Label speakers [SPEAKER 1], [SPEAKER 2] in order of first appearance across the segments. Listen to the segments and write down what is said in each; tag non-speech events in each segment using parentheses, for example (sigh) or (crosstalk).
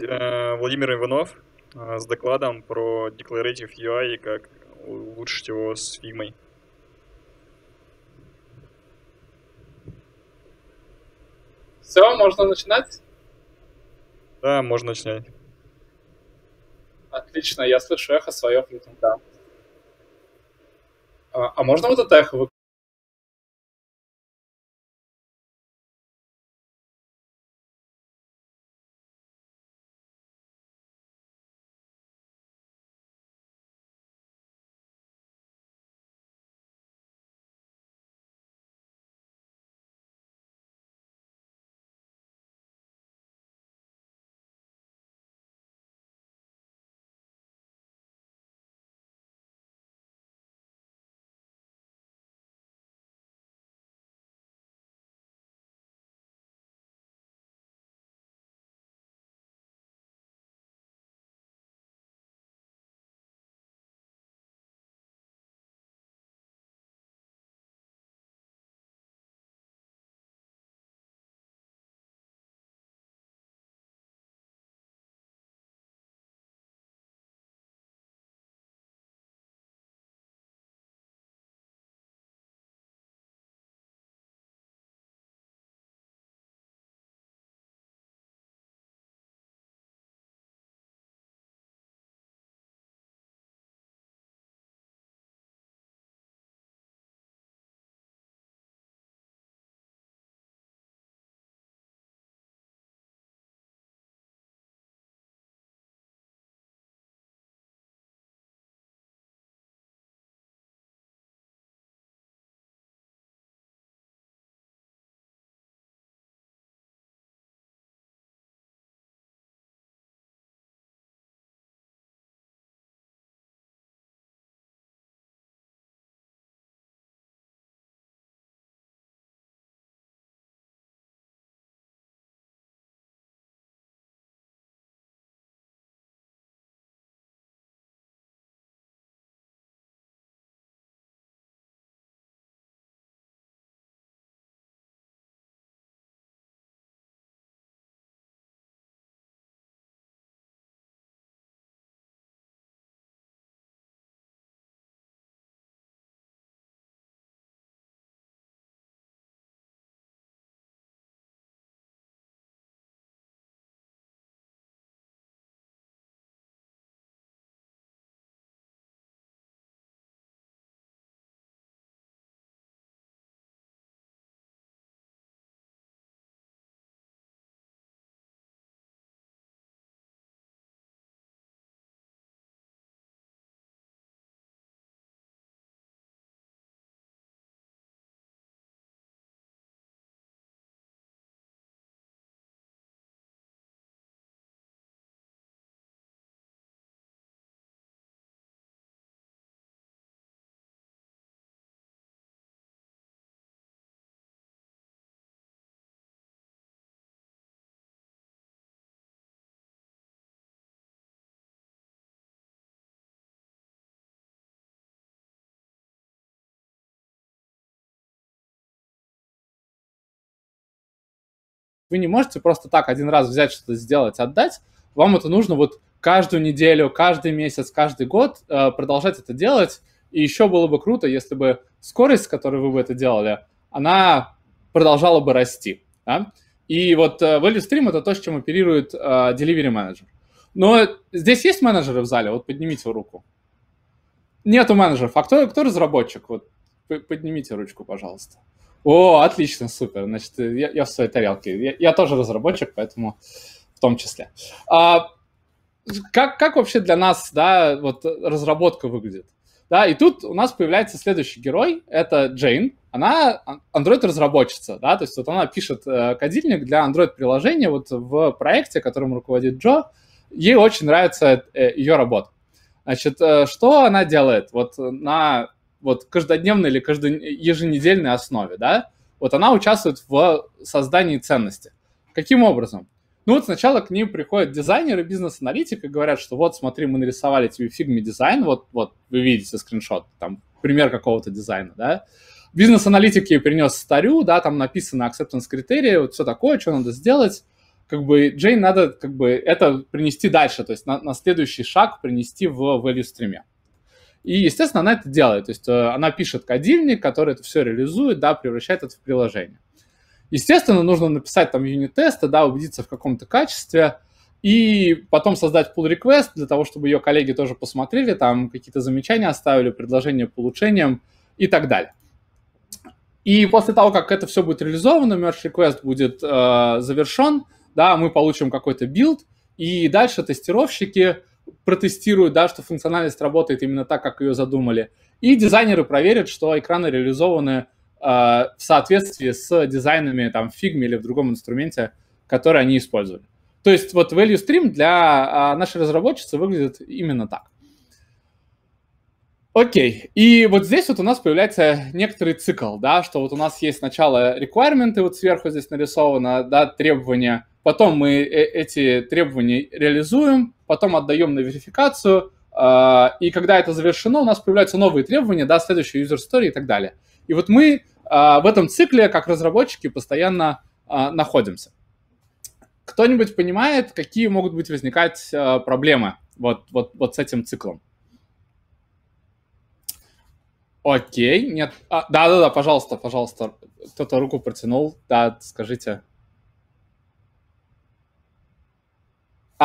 [SPEAKER 1] Э, Владимир Иванов э, с докладом про Declarative UI и как улучшить его с фигмой.
[SPEAKER 2] Все, можно начинать?
[SPEAKER 1] Да, можно начинать.
[SPEAKER 2] Отлично, я слышу эхо свое в да.
[SPEAKER 1] А, а можно вот это эхо вы не можете просто так один раз взять что-то, сделать, отдать.
[SPEAKER 2] Вам это нужно вот каждую неделю, каждый месяц, каждый год э, продолжать это делать. И еще было бы круто, если бы скорость, с которой вы бы это делали, она продолжала бы расти. Да? И вот э, value stream это то, с чем оперирует э, delivery менеджер. Но здесь есть менеджеры в зале? Вот поднимите руку. Нету менеджеров. А кто, кто разработчик? Вот поднимите ручку, пожалуйста. О, отлично, супер. Значит, я, я в своей тарелке. Я, я тоже разработчик, поэтому в том числе. А, как, как вообще для нас да, вот, разработка выглядит? Да, и тут у нас появляется следующий герой, это Джейн. Она Android-разработчица, да, то есть вот она пишет э, кодильник для Android-приложения вот в проекте, которым руководит Джо. Ей очень нравится э, ее работа. Значит, э, что она делает? Вот на вот каждодневной или каждой еженедельной основе, да, вот она участвует в создании ценности. Каким образом? Ну вот сначала к ним приходят дизайнеры, бизнес-аналитик и говорят, что вот смотри, мы нарисовали тебе фигме дизайн, вот, вот вы видите скриншот, там пример какого-то дизайна, да. Бизнес-аналитик ей принес старю, да, там написано acceptance критерии, вот все такое, что надо сделать. Как бы Джейн надо как бы это принести дальше, то есть на, на следующий шаг принести в value стриме. И, естественно, она это делает. То есть э, она пишет кодильник, который это все реализует, да, превращает это в приложение. Естественно, нужно написать там юнит-тесты, да, убедиться в каком-то качестве, и потом создать pull request для того, чтобы ее коллеги тоже посмотрели, там какие-то замечания оставили, предложения по улучшениям и так далее. И после того, как это все будет реализовано, merge request будет э, завершен, да, мы получим какой-то билд, и дальше тестировщики протестируют, да, что функциональность работает именно так, как ее задумали. И дизайнеры проверят, что экраны реализованы э, в соответствии с дизайнами там, в Figma или в другом инструменте, который они использовали. То есть вот value stream для э, нашей разработчицы выглядит именно так. Окей, и вот здесь вот у нас появляется некоторый цикл, да, что вот у нас есть сначала requirements, вот сверху здесь нарисовано, да, требования, Потом мы э, эти требования реализуем, потом отдаем на верификацию, а, и когда это завершено, у нас появляются новые требования, да, следующие user story и так далее. И вот мы а, в этом цикле, как разработчики, постоянно а, находимся. Кто-нибудь понимает, какие могут быть возникать проблемы вот, вот, вот с этим циклом? Окей, нет. Да-да-да, пожалуйста, пожалуйста. Кто-то руку протянул. Да, скажите.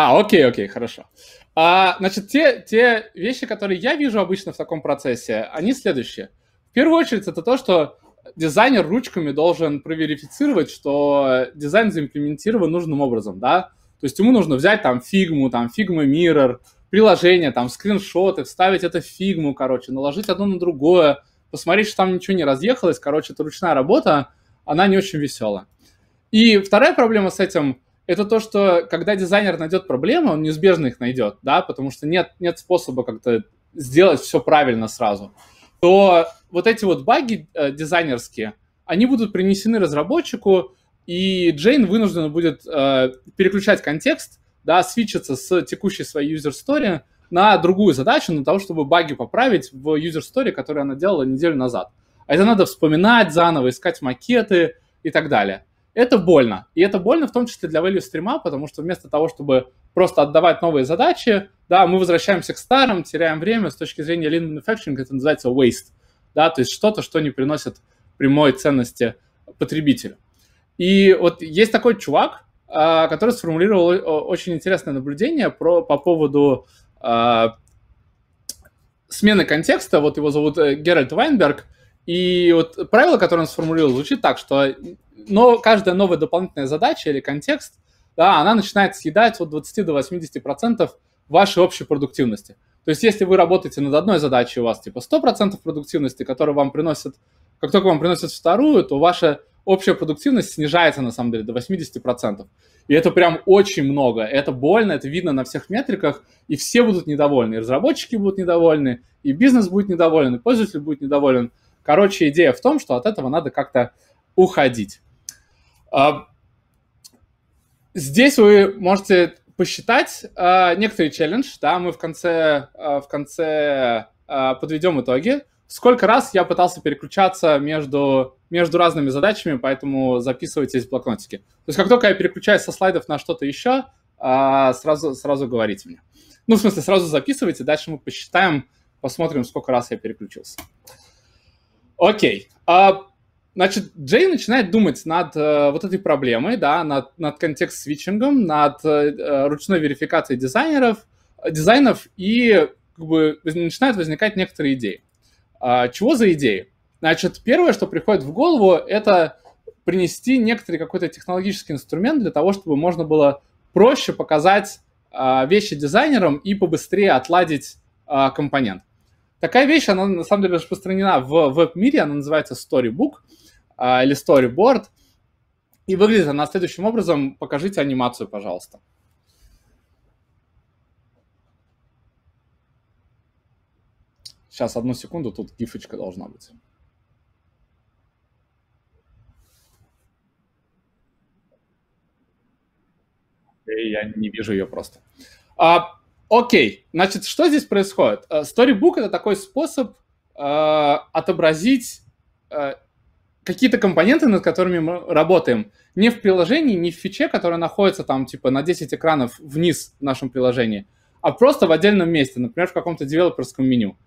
[SPEAKER 2] А, окей, окей, хорошо. А, значит, те, те вещи, которые я вижу обычно в таком процессе, они следующие. В первую очередь, это то, что дизайнер ручками должен проверифицировать, что дизайн заимплементирован нужным образом, да? То есть ему нужно взять там фигму, там фигма mirror, приложение, там скриншоты, вставить это в фигму, короче, наложить одно на другое, посмотреть, что там ничего не разъехалось, короче, это ручная работа, она не очень веселая. И вторая проблема с этим – это то, что когда дизайнер найдет проблемы, он неизбежно их найдет, да, потому что нет, нет способа как-то сделать все правильно сразу, то вот эти вот баги э, дизайнерские, они будут принесены разработчику, и Джейн вынуждена будет э, переключать контекст, да, свечиться с текущей своей user story на другую задачу, на того, чтобы баги поправить в user story, которую она делала неделю назад. А это надо вспоминать заново, искать макеты и так далее это больно. И это больно в том числе для value стрима, потому что вместо того, чтобы просто отдавать новые задачи, да, мы возвращаемся к старым, теряем время. С точки зрения lean manufacturing это называется waste, да, то есть что-то, что не приносит прямой ценности потребителю. И вот есть такой чувак, а, который сформулировал очень интересное наблюдение про, по поводу а, смены контекста. Вот его зовут э, Геральт Вайнберг – и вот правило, которое он сформулировал, звучит так, что но каждая новая дополнительная задача или контекст, да, она начинает съедать от 20 до 80 процентов вашей общей продуктивности. То есть если вы работаете над одной задачей, у вас типа 100 процентов продуктивности, которая вам приносит, как только вам приносит вторую, то ваша общая продуктивность снижается на самом деле до 80 процентов. И это прям очень много. Это больно, это видно на всех метриках, и все будут недовольны. И разработчики будут недовольны, и бизнес будет недоволен, и пользователь будет недоволен. Короче, идея в том, что от этого надо как-то уходить. А, здесь вы можете посчитать а, некоторый челлендж, да, мы в конце, а, в конце подведем итоги. Сколько раз я пытался переключаться между, между разными задачами, поэтому записывайтесь в блокнотике. То есть как только я переключаюсь со слайдов на что-то еще, сразу, сразу говорите мне. Ну, в смысле, сразу записывайте, дальше мы посчитаем, посмотрим, сколько раз я переключился. Uh, Окей. А, значит, Джей начинает думать над э, вот этой проблемой, да, над, над контекст-свитчингом, над э, э ручной верификацией дизайнеров, дизайнов, и как бы, начинают возникать некоторые идеи. А, чего за идеи? Значит, первое, что приходит в голову, это принести некоторый какой-то технологический инструмент для того, чтобы можно было проще показать э, вещи дизайнерам и побыстрее отладить э, компонент. Такая вещь, она на самом деле распространена в веб-мире, она называется Storybook э, или Storyboard. И выглядит она следующим образом. Покажите анимацию, пожалуйста. Сейчас, одну секунду, тут гифочка должна быть. И я не вижу ее просто. А, Окей, значит, что здесь происходит? Storybook э, — это такой способ э, отобразить э, какие-то компоненты, над которыми мы работаем. Не в приложении, не в фиче, которая находится там типа на 10 экранов вниз в нашем приложении, а просто в отдельном месте, например, в каком-то девелоперском меню.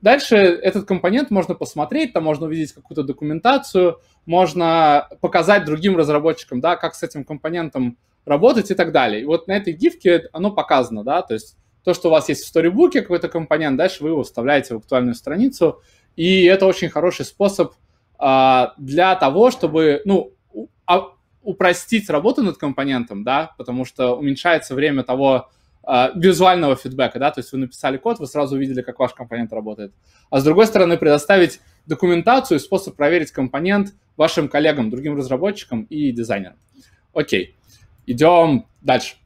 [SPEAKER 2] Дальше этот компонент можно посмотреть, там можно увидеть какую-то документацию, можно показать другим разработчикам, да, как с этим компонентом работать и так далее. И вот на этой гифке оно показано, да, то есть то, что у вас есть в сторибуке какой-то компонент, дальше вы его вставляете в актуальную страницу, и это очень хороший способ а, для того, чтобы, ну, а, упростить работу над компонентом, да, потому что уменьшается время того а, визуального фидбэка, да, то есть вы написали код, вы сразу увидели, как ваш компонент работает. А с другой стороны, предоставить документацию, способ проверить компонент вашим коллегам, другим разработчикам и дизайнерам. Окей, идем дальше.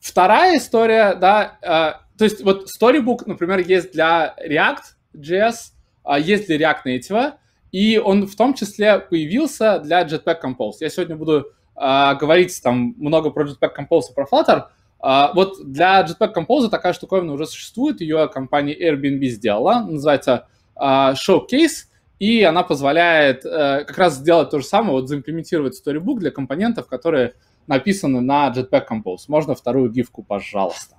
[SPEAKER 2] Вторая история, да, э, то есть вот Storybook, например, есть для React.js, э, а, есть для React Native, и он в том числе появился для Jetpack Compose. Я сегодня буду э, говорить там много про Jetpack Compose и про Flutter. Э, вот для Jetpack Compose такая штуковина уже существует, ее компания Airbnb сделала, называется э, Showcase, и она позволяет э, как раз сделать то же самое, вот заимплементировать Storybook для компонентов, которые написаны на Jetpack Compose. Можно вторую гифку, пожалуйста.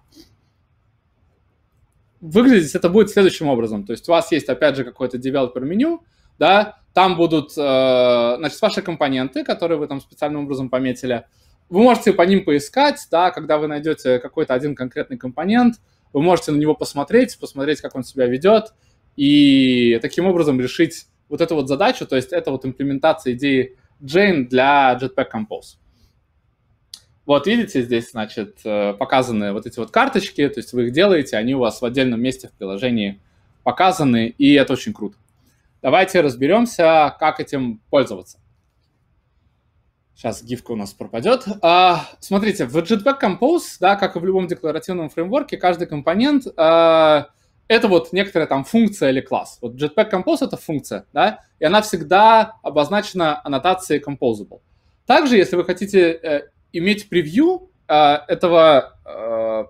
[SPEAKER 2] Выглядеть это будет следующим образом. То есть у вас есть, опять же, какое-то developer меню, да, там будут, э, значит, ваши компоненты, которые вы там специальным образом пометили. Вы можете по ним поискать, да, когда вы найдете какой-то один конкретный компонент, вы можете на него посмотреть, посмотреть, как он себя ведет, и таким образом решить вот эту вот задачу, то есть это вот имплементация идеи Jane для Jetpack Compose. Вот видите, здесь, значит, э, показаны вот эти вот карточки, то есть вы их делаете, они у вас в отдельном месте в приложении показаны, и это очень круто. Давайте разберемся, как этим пользоваться. Сейчас гифка у нас пропадет. А, смотрите, в Jetpack Compose, да, как и в любом декларативном фреймворке, каждый компонент а, это вот некоторая там функция или класс. Вот Jetpack Compose это функция, да, и она всегда обозначена аннотацией composable. Также, если вы хотите э, иметь превью э, этого, э,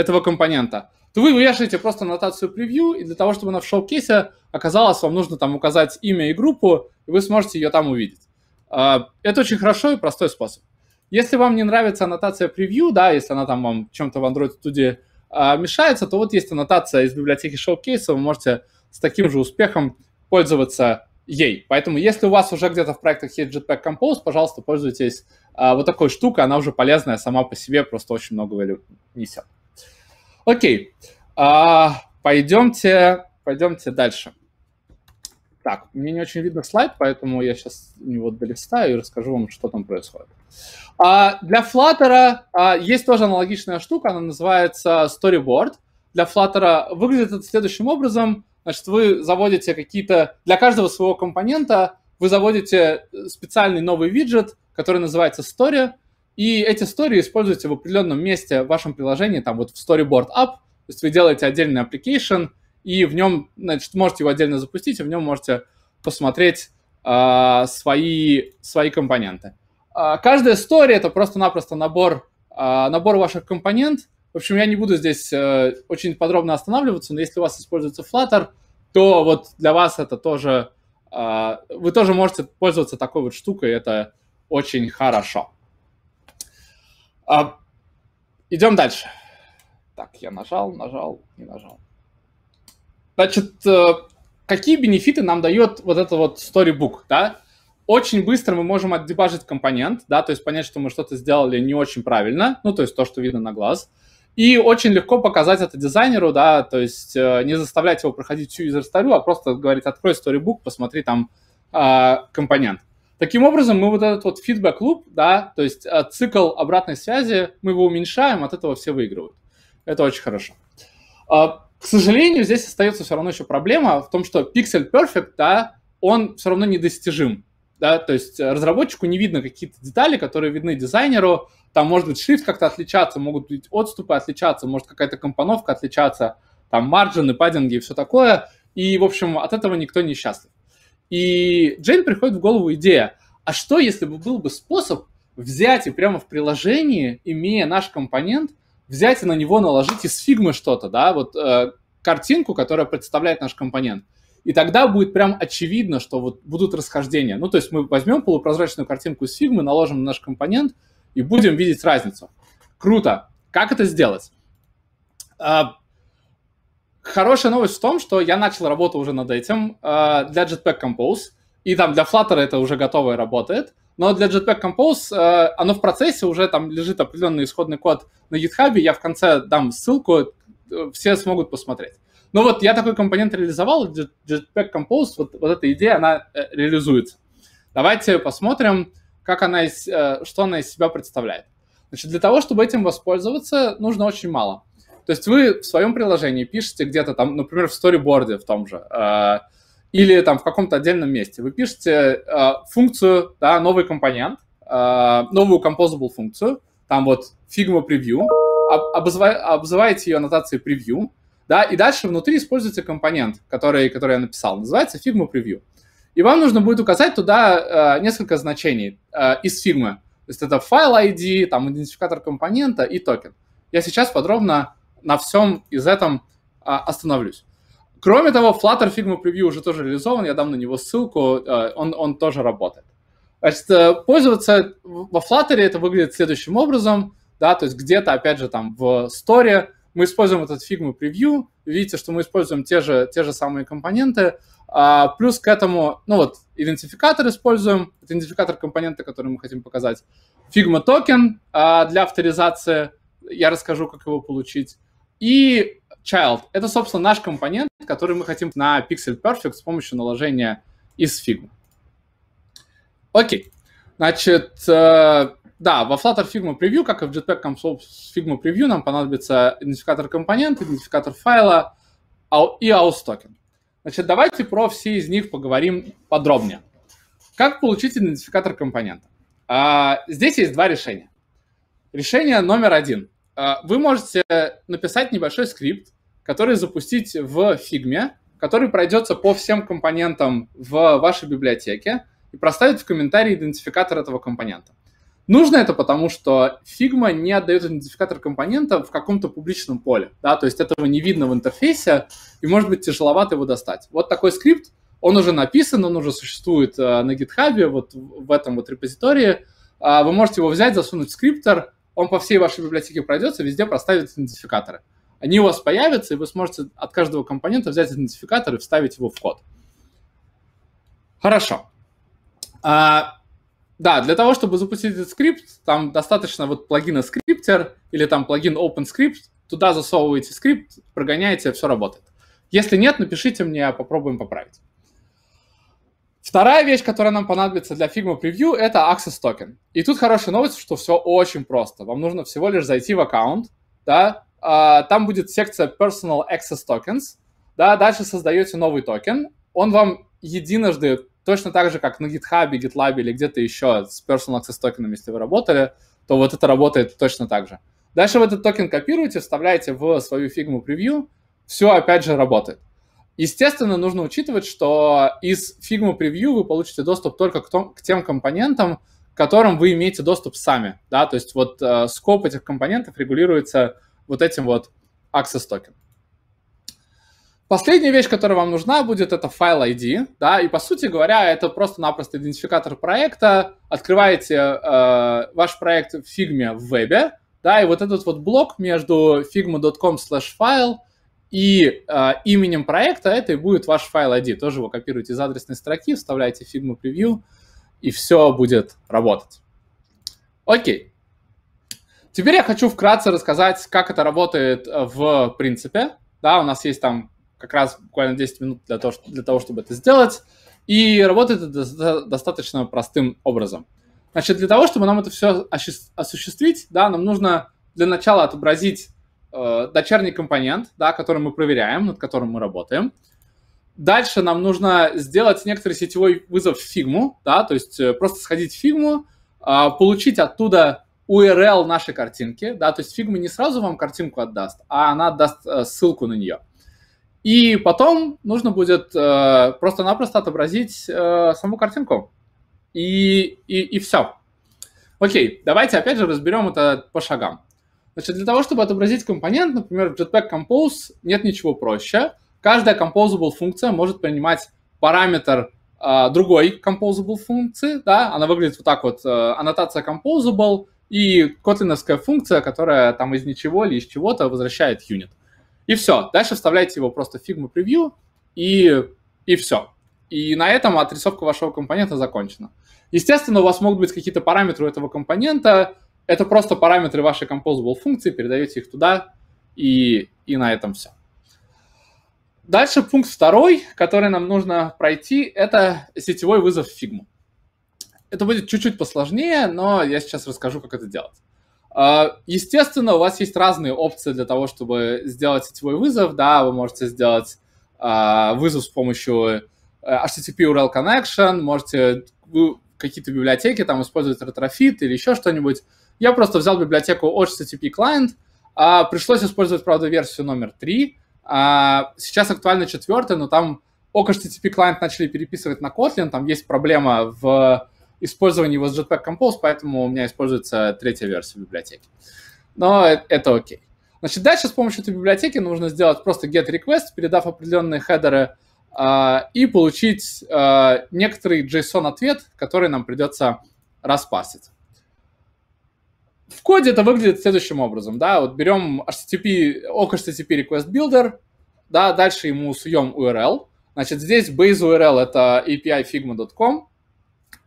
[SPEAKER 2] этого компонента. То вы вывешиваете просто аннотацию превью, и для того, чтобы она в шоу-кейсе оказалась, вам нужно там указать имя и группу, и вы сможете ее там увидеть. Э, это очень хорошо и простой способ. Если вам не нравится аннотация превью, да, если она там вам чем-то в Android Studio э, мешается, то вот есть аннотация из библиотеки шоу-кейса, вы можете с таким же успехом пользоваться ей. Поэтому если у вас уже где-то в проектах есть Jetpack Compose, пожалуйста, пользуйтесь а, вот такой штукой, она уже полезная сама по себе, просто очень много value несет. Окей, а, пойдемте, пойдемте дальше. Так, мне не очень видно слайд, поэтому я сейчас него долистаю и расскажу вам, что там происходит. А, для Flutter а, есть тоже аналогичная штука, она называется Storyboard. Для Flutter выглядит это следующим образом – Значит, вы заводите какие-то... Для каждого своего компонента вы заводите э, специальный новый виджет, который называется Story, и эти истории используете в определенном месте в вашем приложении, там вот в Storyboard App, то есть вы делаете отдельный application, и в нем, значит, можете его отдельно запустить, и в нем можете посмотреть э, свои, свои компоненты. Э, каждая история — это просто-напросто набор, э, набор ваших компонент — в общем, я не буду здесь э, очень подробно останавливаться, но если у вас используется Flutter, то вот для вас это тоже... Э, вы тоже можете пользоваться такой вот штукой, это очень хорошо. А, идем дальше. Так, я нажал, нажал, не нажал. Значит, э, какие бенефиты нам дает вот это вот storybook, да? Очень быстро мы можем отдебажить компонент, да, то есть понять, что мы что-то сделали не очень правильно, ну, то есть то, что видно на глаз. И очень легко показать это дизайнеру, да, то есть э, не заставлять его проходить всю юзер-старю, а просто говорить, открой storybook, посмотри там э, компонент. Таким образом, мы вот этот вот фидбэк-луп, да, то есть э, цикл обратной связи, мы его уменьшаем, от этого все выигрывают. Это очень хорошо. Э, к сожалению, здесь остается все равно еще проблема в том, что Pixel Perfect, да, он все равно недостижим. Да, то есть э, разработчику не видно какие-то детали, которые видны дизайнеру, там может быть шрифт как-то отличаться, могут быть отступы отличаться, может какая-то компоновка отличаться, там маржины, паддинги и все такое. И, в общем, от этого никто не счастлив. И Джейн приходит в голову идея, а что, если бы был бы способ взять и прямо в приложении, имея наш компонент, взять и на него наложить из фигмы что-то, да, вот э, картинку, которая представляет наш компонент. И тогда будет прям очевидно, что вот будут расхождения. Ну, то есть мы возьмем полупрозрачную картинку из фигмы, наложим на наш компонент – и будем видеть разницу. Круто. Как это сделать? А, хорошая новость в том, что я начал работу уже над этим а, для Jetpack Compose, и там для Flutter это уже готово и работает, но для Jetpack Compose а, оно в процессе, уже там лежит определенный исходный код на GitHub, я в конце дам ссылку, э, все смогут посмотреть. Но ну вот я такой компонент реализовал, Jetpack Compose, вот, вот эта идея, она э, реализуется. Давайте посмотрим, как она из, э, что она из себя представляет. Значит, для того, чтобы этим воспользоваться, нужно очень мало. То есть вы в своем приложении пишете где-то там, например, в сториборде в том же, э, или там в каком-то отдельном месте, вы пишете э, функцию, да, новый компонент, э, новую composable функцию, там вот Figma Preview, об, обзываете ее аннотацией Preview, да, и дальше внутри используете компонент, который, который я написал, называется Figma Preview. И вам нужно будет указать туда э, несколько значений э, из фигмы. То есть это файл ID, там идентификатор компонента и токен. Я сейчас подробно на всем из этом э, остановлюсь. Кроме того, Flutter Figma превью уже тоже реализован, я дам на него ссылку, э, он, он тоже работает. Значит, э, пользоваться во Flutter это выглядит следующим образом, да, то есть где-то, опять же, там в сторе мы используем этот Figma превью. видите, что мы используем те же, те же самые компоненты, а, плюс к этому, ну вот, идентификатор используем, идентификатор компонента, который мы хотим показать. Figma токен а, для авторизации, я расскажу, как его получить. И child — это, собственно, наш компонент, который мы хотим на Pixel Perfect с помощью наложения из Figma. Окей. Значит, э, да, во Flutter Figma Preview, как и в Jetpack Console Figma Preview, нам понадобится идентификатор компонента, идентификатор файла и AUS токен. Значит, давайте про все из них поговорим подробнее. Как получить идентификатор компонента? А, здесь есть два решения. Решение номер один. А, вы можете написать небольшой скрипт, который запустить в фигме, который пройдется по всем компонентам в вашей библиотеке и проставит в комментарии идентификатор этого компонента. Нужно это потому, что Figma не отдает идентификатор компонента в каком-то публичном поле, да, то есть этого не видно в интерфейсе, и может быть тяжеловато его достать. Вот такой скрипт, он уже написан, он уже существует э, на GitHub, вот в этом вот репозитории. А, вы можете его взять, засунуть в скриптор, он по всей вашей библиотеке пройдется, везде проставит идентификаторы. Они у вас появятся, и вы сможете от каждого компонента взять идентификатор и вставить его в код. Хорошо. А, да, для того, чтобы запустить этот скрипт, там достаточно вот плагина Scripter или там плагин OpenScript, туда засовываете скрипт, прогоняете, все работает. Если нет, напишите мне, а попробуем поправить. Вторая вещь, которая нам понадобится для Figma Preview, это Access Token. И тут хорошая новость, что все очень просто. Вам нужно всего лишь зайти в аккаунт, да, а, там будет секция Personal Access Tokens, да, дальше создаете новый токен, он вам единожды точно так же, как на GitHub, GitLab или где-то еще с Personal Access токенами, если вы работали, то вот это работает точно так же. Дальше вы этот токен копируете, вставляете в свою фигму превью, все опять же работает. Естественно, нужно учитывать, что из фигмы превью вы получите доступ только к, том, к тем компонентам, к которым вы имеете доступ сами. Да? То есть вот э, скоп этих компонентов регулируется вот этим вот access токен. Последняя вещь, которая вам нужна будет, это файл ID, да, и по сути говоря, это просто-напросто идентификатор проекта. Открываете э, ваш проект в Figma в вебе, да, и вот этот вот блок между figma.com slash file и э, именем проекта, это и будет ваш файл ID. Тоже его копируете из адресной строки, вставляете Figma Preview, и все будет работать. Окей. Теперь я хочу вкратце рассказать, как это работает в принципе. Да, у нас есть там как раз буквально 10 минут для того, для того чтобы это сделать. И работает это достаточно простым образом. Значит, для того, чтобы нам это все осуществить, да, нам нужно для начала отобразить э, дочерний компонент, да, который мы проверяем, над которым мы работаем. Дальше нам нужно сделать некоторый сетевой вызов в фигму, да, то есть э, просто сходить в фигму, э, получить оттуда URL нашей картинки, да, то есть фигма не сразу вам картинку отдаст, а она отдаст э, ссылку на нее. И потом нужно будет э, просто-напросто отобразить э, саму картинку. И, и, и все. Окей, давайте опять же разберем это по шагам. Значит, для того, чтобы отобразить компонент, например, в Jetpack Compose нет ничего проще. Каждая composable функция может принимать параметр э, другой composable функции, да, она выглядит вот так вот, э, аннотация composable и котлиновская функция, которая там из ничего или из чего-то возвращает юнит. И все. Дальше вставляете его просто в Figma Preview и, и все. И на этом отрисовка вашего компонента закончена. Естественно, у вас могут быть какие-то параметры у этого компонента. Это просто параметры вашей composable функции, передаете их туда, и, и на этом все. Дальше пункт второй, который нам нужно пройти, это сетевой вызов Figma. Это будет чуть-чуть посложнее, но я сейчас расскажу, как это делать. А, естественно, у вас есть разные опции для того, чтобы сделать сетевой вызов. Да, вы можете сделать а, вызов с помощью э, HTTP URL Connection, можете какие-то библиотеки там использовать Retrofit или еще что-нибудь. Я просто взял библиотеку от HTTP Client, а пришлось использовать, правда, версию номер 3. А, сейчас актуально четвертая, но там ок HTTP Client начали переписывать на Kotlin, там есть проблема в использование его с Jetpack Compose, поэтому у меня используется третья версия библиотеки. Но э, это окей. Значит, дальше с помощью этой библиотеки нужно сделать просто get request, передав определенные хедеры, а, и получить а, некоторый JSON-ответ, который нам придется распасить. В коде это выглядит следующим образом. Да? Вот берем HTTP, OK HTTP Request Builder, да, дальше ему суем URL. Значит, здесь base URL — это api-figma.com,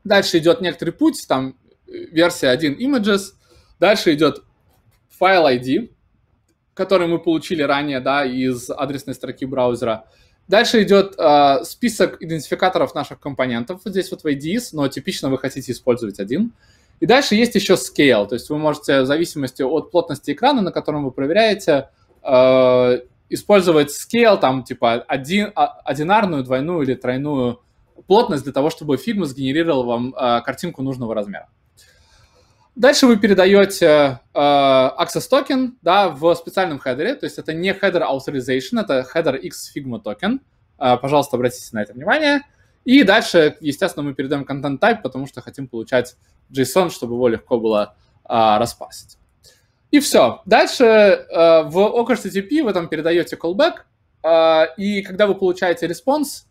[SPEAKER 2] дальше идет некоторый путь, там версия 1 images, дальше идет файл ID, который мы получили ранее, да, из адресной строки браузера. Дальше идет э, список идентификаторов наших компонентов, вот здесь вот в IDs, но типично вы хотите использовать один. И дальше есть еще scale, то есть вы можете в зависимости от плотности экрана, на котором вы проверяете, э, использовать scale, там типа один, а, одинарную, двойную или тройную плотность для того, чтобы Figma сгенерировал вам э, картинку нужного размера. Дальше вы передаете э, а, access токен да, в специальном хедере, то есть это не header authorization, это header x Figma токен. Э, а, пожалуйста, обратите на это внимание. И дальше, естественно, мы передаем content type, потому что хотим получать JSON, чтобы его легко было э, распасить. И все. Дальше э, в okHttp вы там передаете callback, э, и когда вы получаете респонс,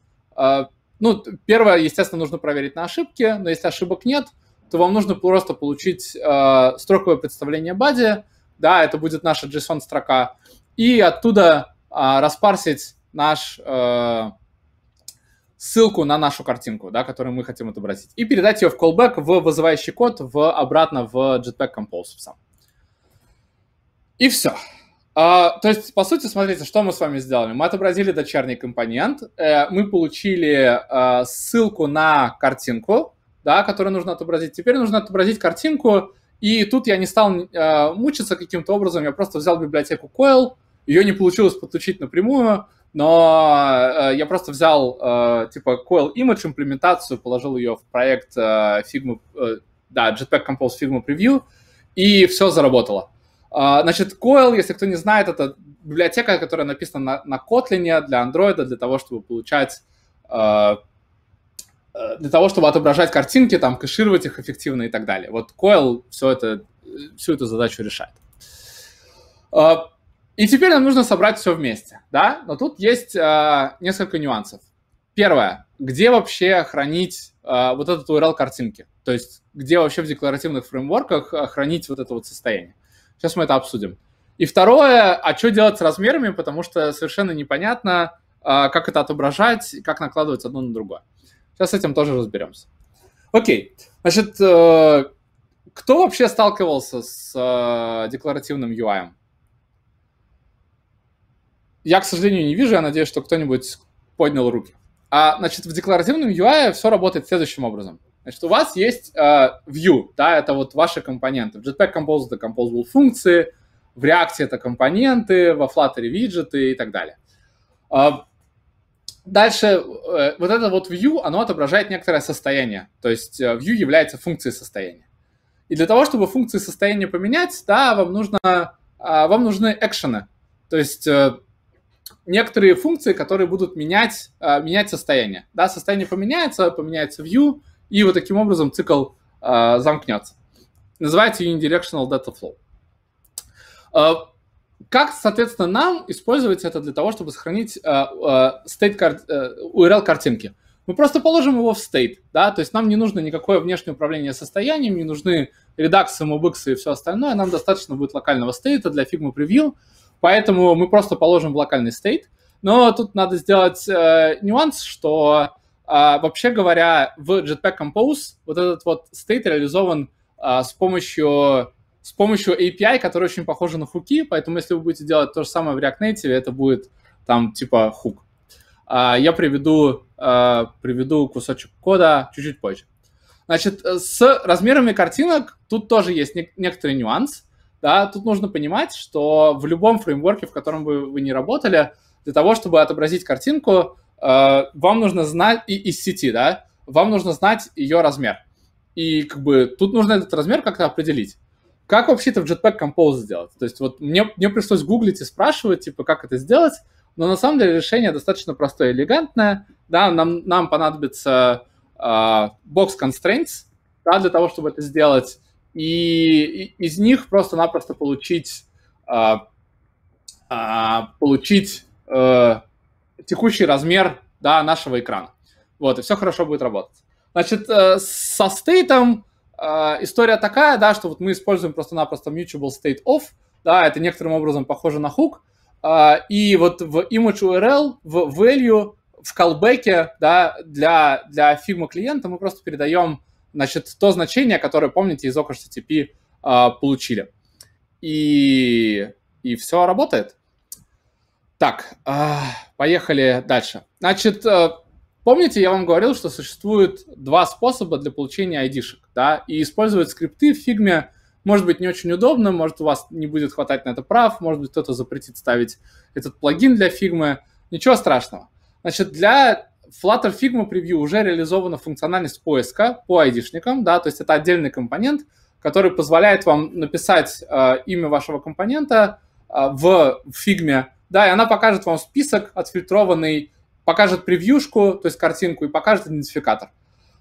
[SPEAKER 2] ну, первое, естественно, нужно проверить на ошибки, но если ошибок нет, то вам нужно просто получить э, строковое представление бади, да, это будет наша JSON-строка, и оттуда э, распарсить наш, э, ссылку на нашу картинку, да, которую мы хотим отобразить, и передать ее в callback в вызывающий код в, обратно в Jetpack Compose сам. И все. А, то есть, по сути, смотрите, что мы с вами сделали. Мы отобразили дочерний компонент, э, мы получили э, ссылку на картинку, да, которую нужно отобразить. Теперь нужно отобразить картинку, и тут я не стал э, мучиться каким-то образом, я просто взял библиотеку Coil, ее не получилось подключить напрямую, но э, я просто взял э, типа Coil Image имплементацию, положил ее в проект э, Figma, э, да, Jetpack Compose Figma Preview, и все заработало. А, значит, Coil, если кто не знает, это библиотека, которая написана на, на Kotlin для Android, для того, чтобы получать а, э, для того, чтобы отображать картинки, там, кэшировать их эффективно и так далее. Вот Coil все это, всю эту задачу решает. А, и теперь нам нужно собрать все вместе, да? Но тут есть несколько нюансов. Первое. Где вообще хранить вот этот URL картинки? То есть где вообще в декларативных фреймворках хранить вот это вот состояние? Сейчас мы это обсудим. И второе, а что делать с размерами, потому что совершенно непонятно, а, как это отображать, как накладывать одно на другое. Сейчас с этим тоже разберемся. Окей, значит, э, кто вообще сталкивался с э, декларативным UI? Я, к сожалению, не вижу, я надеюсь, что кто-нибудь поднял руки. А, значит, в декларативном UI все работает следующим образом – Значит, у вас есть э, view, да, это вот ваши компоненты. В Jetpack Compose это composable функции, в React это компоненты, во Flutter виджеты и так далее. А, э, дальше, вот это вот view, оно отображает некоторое состояние, то есть э, view является функцией состояния. И для того, чтобы функции состояния поменять, да, вам, нужно, а, вам нужны экшены, то есть э, некоторые функции, которые будут менять, э, менять состояние. Да, состояние поменяется, поменяется view, и вот таким образом цикл э, замкнется. Называется Unidirectional Data Flow. Э, как, соответственно, нам использовать это для того, чтобы сохранить а, э, state кар... э, URL-картинки? Мы просто положим его в state, да, то есть нам не нужно никакое внешнее управление состоянием, не нужны редаксы, мобиксы и все остальное, нам достаточно будет локального стейта для Figma Preview, поэтому мы просто положим в локальный state, но тут надо сделать э, нюанс, что а, вообще говоря, в Jetpack Compose вот этот вот стейт реализован а, с помощью с помощью API, который очень похожа на хуки, поэтому если вы будете делать то же самое в React Native, это будет там типа хук. А, я приведу, а, приведу кусочек кода чуть-чуть позже. Значит, с размерами картинок тут тоже есть не- некоторый нюанс. Да, тут нужно понимать, что в любом фреймворке, в котором бы вы, вы не работали, для того, чтобы отобразить картинку, Э, вам нужно знать и из сети, да, вам нужно знать ее размер. И как бы тут нужно этот размер как-то определить. Как вообще-то в Jetpack Compose сделать? То есть вот мне, мне пришлось гуглить и спрашивать, типа, как это сделать, но на самом деле решение достаточно простое, элегантное. Да, нам, нам понадобится э, box constraints, да, для того, чтобы это сделать, и, и из них просто-напросто получить, э, э, получить э, текущий размер да, нашего экрана. Вот, и все хорошо будет работать. Значит, э, со стейтом э, история такая, да, что вот мы используем просто-напросто mutable state of, да, это некоторым образом похоже на hook, э, и вот в image URL, в value, в callback, да, для, для фигма клиента мы просто передаем, значит, то значение, которое, помните, из OCHTTP получили. И, и все работает. Так, а, поехали дальше. Значит, э, помните, я вам говорил, что существует два способа для получения айдишек, да, и использовать скрипты в фигме может быть не очень удобно, может у вас не будет хватать на это прав, может быть кто-то запретит ставить этот плагин для фигмы, ничего страшного. Значит, для Flutter Figma Preview уже реализована функциональность поиска по айдишникам, да, то есть это отдельный компонент, который позволяет вам написать э, имя вашего компонента э, в, в фигме, да, и она покажет вам список отфильтрованный, покажет превьюшку, то есть картинку, и покажет идентификатор.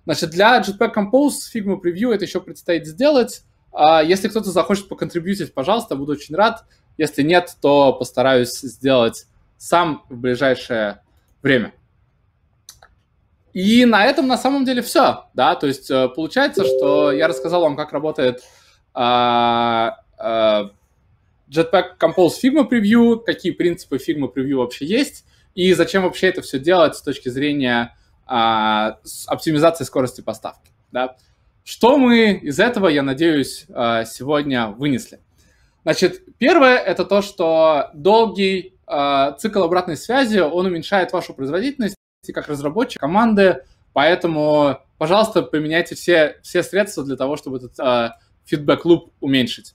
[SPEAKER 2] Значит, для Jetpack Compose Figma Preview это еще предстоит сделать. А, если кто-то захочет поконтрибьютить, пожалуйста, буду очень рад. Если нет, то постараюсь сделать сам в ближайшее время. И на этом на самом деле все, да, то есть э, получается, что я рассказал вам, как работает а, а, Jetpack Compose Figma превью какие принципы Figma превью вообще есть, и зачем вообще это все делать с точки зрения а, оптимизации скорости поставки. Да? Что мы из этого, я надеюсь, а, сегодня вынесли? Значит, первое – это то, что долгий а, цикл обратной связи, он уменьшает вашу производительность и как разработчик команды, поэтому, пожалуйста, применяйте все, все средства для того, чтобы этот а, фидбэк-луп уменьшить.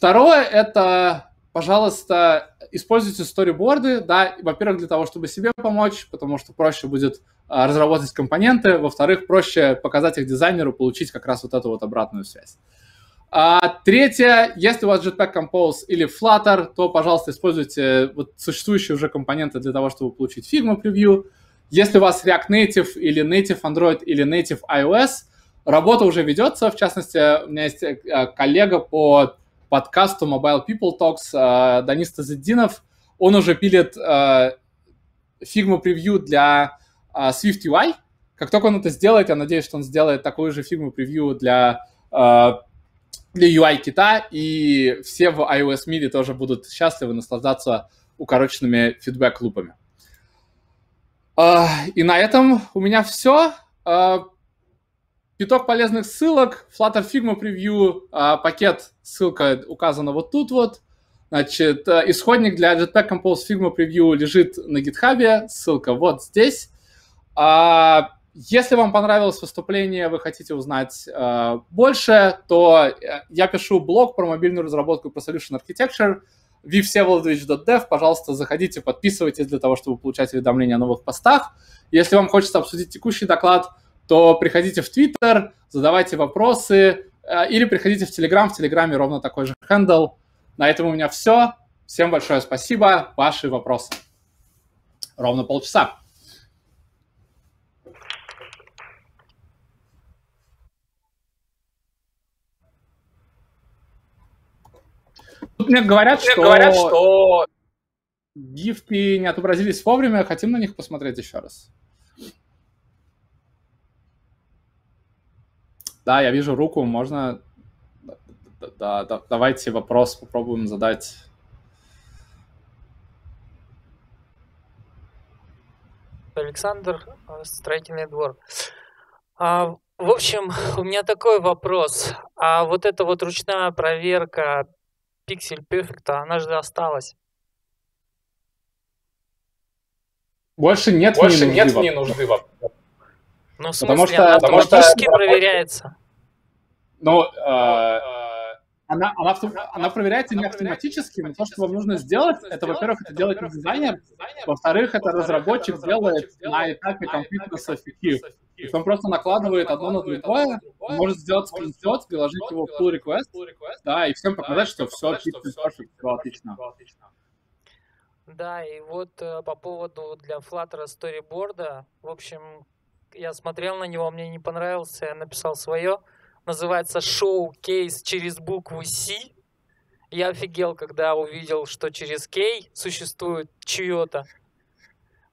[SPEAKER 2] Второе — это, пожалуйста, используйте сториборды, да, во-первых, для того, чтобы себе помочь, потому что проще будет а, разработать компоненты, во-вторых, проще показать их дизайнеру, получить как раз вот эту вот обратную связь. А, третье, если у вас Jetpack Compose или Flutter, то, пожалуйста, используйте э, вот существующие уже компоненты для того, чтобы получить Figma превью. Если у вас React Native или Native Android или Native iOS, работа уже ведется. В частности, у меня есть э, коллега по подкасту Mobile People Talks э, Данис Тазеддинов. Он уже пилит э, фигму превью для э, Swift UI. Как только он это сделает, я надеюсь, что он сделает такую же фигму превью для, для UI кита, и все в iOS мире тоже будут счастливы наслаждаться укороченными фидбэк-лупами. И на этом у меня все. Пяток полезных ссылок, Flutter Figma Preview, а, пакет, ссылка указана вот тут вот. Значит, э, исходник для Jetpack Compose Figma Preview лежит на GitHub, ссылка вот здесь. А, если вам понравилось выступление, вы хотите узнать э, больше, то э, я пишу блог про мобильную разработку про Solution Architecture vsevladovich.dev. Пожалуйста, заходите, подписывайтесь для того, чтобы получать уведомления о новых постах. Если вам хочется обсудить текущий доклад, то приходите в Твиттер, задавайте вопросы э, или приходите в Телеграм. В Телеграме ровно такой же хендл. На этом у меня все. Всем большое спасибо. Ваши вопросы. Ровно полчаса. Тут мне говорят, Тут что... говорят, что гифки не отобразились вовремя. Хотим на них посмотреть еще раз. Да, я вижу руку, можно... Да, да, давайте вопрос попробуем задать.
[SPEAKER 1] Александр, э, строительный двор. А, в общем, (laughs) у меня такой вопрос. А вот эта вот ручная проверка пиксель перфекта, она же осталась.
[SPEAKER 2] Больше нет Больше мне нужды, нет вопрос. мне нужды
[SPEAKER 1] вопрос. Ну, в смысле, потому что, автоматически потому что...
[SPEAKER 2] проверяется. Ну, э, она, она, она проверяется она не автоматически, но то, что вам нужно сделать, это, во-первых, это делает дизайнер, во-вторых, это разработчик делает на этапе компьютерного фики. То есть он просто накладывает одно на другое, может сделать скриншот, приложить его в pull request, да, и всем показать, что все, все
[SPEAKER 1] отлично. Да, и вот э, по поводу для Flutter сториборда, в общем, я смотрел на него, мне не понравился, я написал свое. Называется «Шоу-кейс через букву «С». Я офигел, когда увидел, что через «кей» существует чье-то.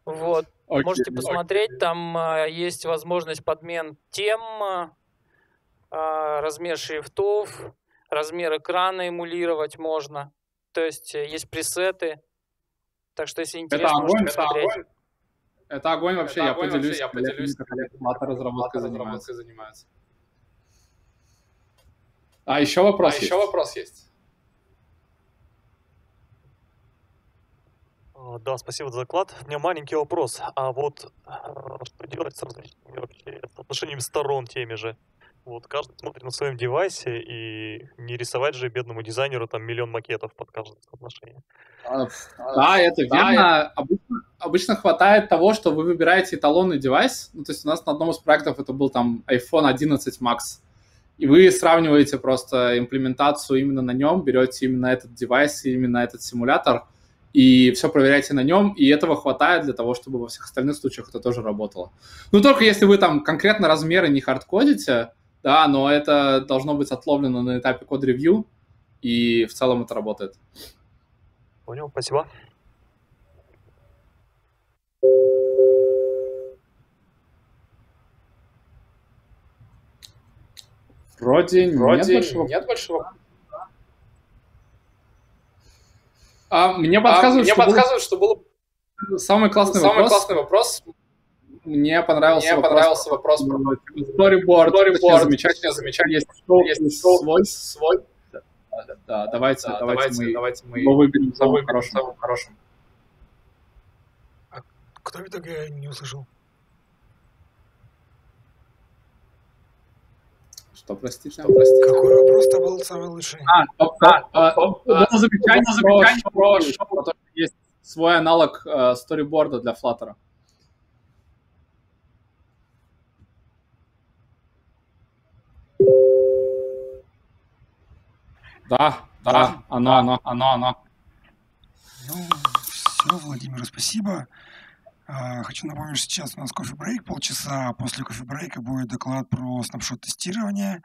[SPEAKER 1] Вот. Okay, Можете посмотреть, okay. там э, есть возможность подмен тем, э, размер шрифтов, размер экрана эмулировать можно. То есть э, есть пресеты. Так что, если интересно, это можете огонь, посмотреть. Это огонь. Это огонь вообще, Это я, огонь поделюсь, вообще я поделюсь.
[SPEAKER 2] Лата разработкой занимается. занимается. А еще вопрос а есть? еще
[SPEAKER 1] вопрос есть. А, да, спасибо за доклад. У меня маленький вопрос. А вот э, что делать с различными вообще отношениями сторон теми же? Вот каждый смотрит на своем девайсе, и не рисовать же бедному дизайнеру там миллион макетов под каждое отношение.
[SPEAKER 2] А, да, это да, верно. Это... Обычно обычно хватает того, что вы выбираете эталонный девайс. Ну, то есть у нас на одном из проектов это был там iPhone 11 Max. И вы сравниваете просто имплементацию именно на нем, берете именно этот девайс именно этот симулятор, и все проверяете на нем, и этого хватает для того, чтобы во всех остальных случаях это тоже работало. Ну, только если вы там конкретно размеры не хардкодите, да, но это должно быть отловлено на этапе код-ревью, и в целом это работает.
[SPEAKER 1] Понял, спасибо.
[SPEAKER 2] Вроде, Вроде нет большого... Нет большого... А, мне а подсказывают, а, мне что, подсказывают был... что был самый классный самый вопрос. классный вопрос. Мне понравился мне понравился вопрос про сториборд. Сториборд. Замечательно, замечательно. Есть шоу, есть шоу свой. свой. Да, да, да, давайте, да, давайте, давайте, мы, давайте мы его выберем самым хорошим. хорошим.
[SPEAKER 1] А кто итоге не услышал?
[SPEAKER 2] Что, прости, что, прости. Какой вопрос-то был самый лучший? А, а, а,
[SPEAKER 1] а замечание, замечание про шоу,
[SPEAKER 2] есть свой аналог э, сториборда для Flutter. Да, да, оно, оно, оно, оно.
[SPEAKER 1] Ну, все, Владимир, спасибо. А, хочу напомнить, что сейчас у нас кофе-брейк полчаса. А после кофе-брейка будет доклад про снапшот тестирование.